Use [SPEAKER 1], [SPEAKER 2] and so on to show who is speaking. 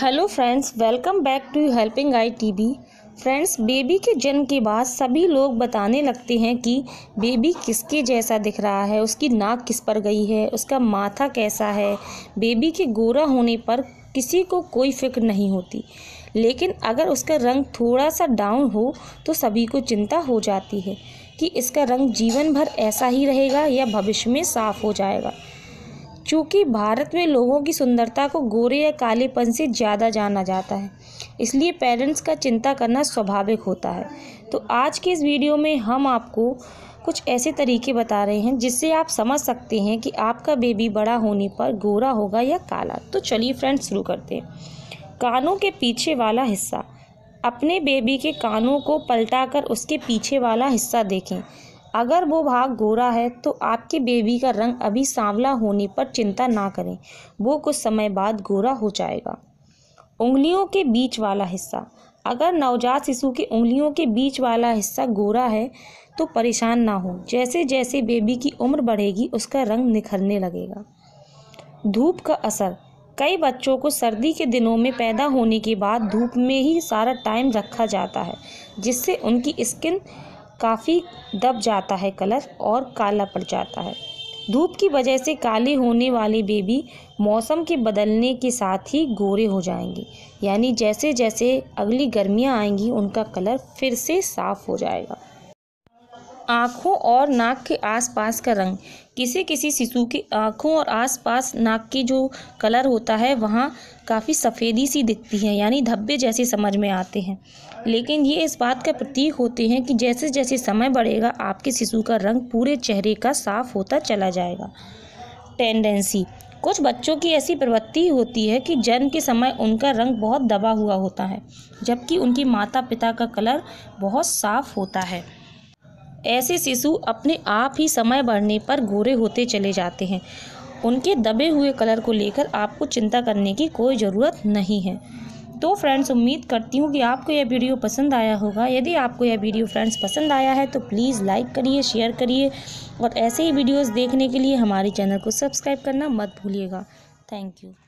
[SPEAKER 1] hello friends welcome back to helping I TV friends baby के जन्म के बाद सभी लोग बताने लगते हैं कि बेबी किसके जैसा दिख रहा है उसकी नाक किस पर गई है उसका माथा कैसा है बेबी के गोरा होने पर किसी को कोई फिक्र नहीं होती लेकिन अगर उसका रंग थोड़ा सा डाउन हो तो सभी को चिंता हो जाती है कि इसका रंग जीवन भर ऐसा ही रहेगा या भविष्य में साफ़ हो जाएगा चूँकि भारत में लोगों की सुंदरता को गोरे या कालेपन से ज़्यादा जाना जाता है इसलिए पेरेंट्स का चिंता करना स्वाभाविक होता है तो आज के इस वीडियो में हम आपको कुछ ऐसे तरीके बता रहे हैं जिससे आप समझ सकते हैं कि आपका बेबी बड़ा होने पर गोरा होगा या काला तो चलिए फ्रेंड्स शुरू करते हैं कानों के पीछे वाला हिस्सा अपने बेबी के कानों को पलटाकर उसके पीछे वाला हिस्सा देखें अगर वो भाग गोरा है तो आपके बेबी का रंग अभी सांवला होने पर चिंता ना करें वो कुछ समय बाद गोरा हो जाएगा उंगलियों के बीच वाला हिस्सा अगर नवजात शिशु की उंगलियों के बीच वाला हिस्सा गोरा है तो परेशान ना हो जैसे जैसे बेबी की उम्र बढ़ेगी उसका रंग निखरने लगेगा धूप का असर कई बच्चों को सर्दी के दिनों में पैदा होने के बाद धूप में ही सारा टाइम रखा जाता है जिससे उनकी स्किन काफ़ी दब जाता है कलर और काला पड़ जाता है धूप की वजह से काली होने वाली बेबी मौसम के बदलने के साथ ही गोरे हो जाएंगी यानी जैसे जैसे अगली गर्मियाँ आएंगी उनका कलर फिर से साफ़ हो जाएगा आँखों और नाक के आसपास का रंग किसी किसी शिशु की आँखों और आसपास नाक की जो कलर होता है वहाँ काफ़ी सफ़ेदी सी दिखती है यानी धब्बे जैसे समझ में आते हैं लेकिन ये इस बात का प्रतीक होते हैं कि जैसे जैसे समय बढ़ेगा आपके शिशु का रंग पूरे चेहरे का साफ होता चला जाएगा टेंडेंसी कुछ बच्चों की ऐसी प्रवृत्ति होती है कि जन्म के समय उनका रंग बहुत दबा हुआ होता है जबकि उनकी माता पिता का कलर बहुत साफ होता है ऐसे शिशु अपने आप ही समय बढ़ने पर गोरे होते चले जाते हैं उनके दबे हुए कलर को लेकर आपको चिंता करने की कोई ज़रूरत नहीं है तो फ्रेंड्स उम्मीद करती हूँ कि आपको यह वीडियो पसंद आया होगा यदि आपको यह वीडियो फ्रेंड्स पसंद आया है तो प्लीज़ लाइक करिए शेयर करिए और ऐसे ही वीडियोस देखने के लिए हमारे चैनल को सब्सक्राइब करना मत भूलिएगा थैंक यू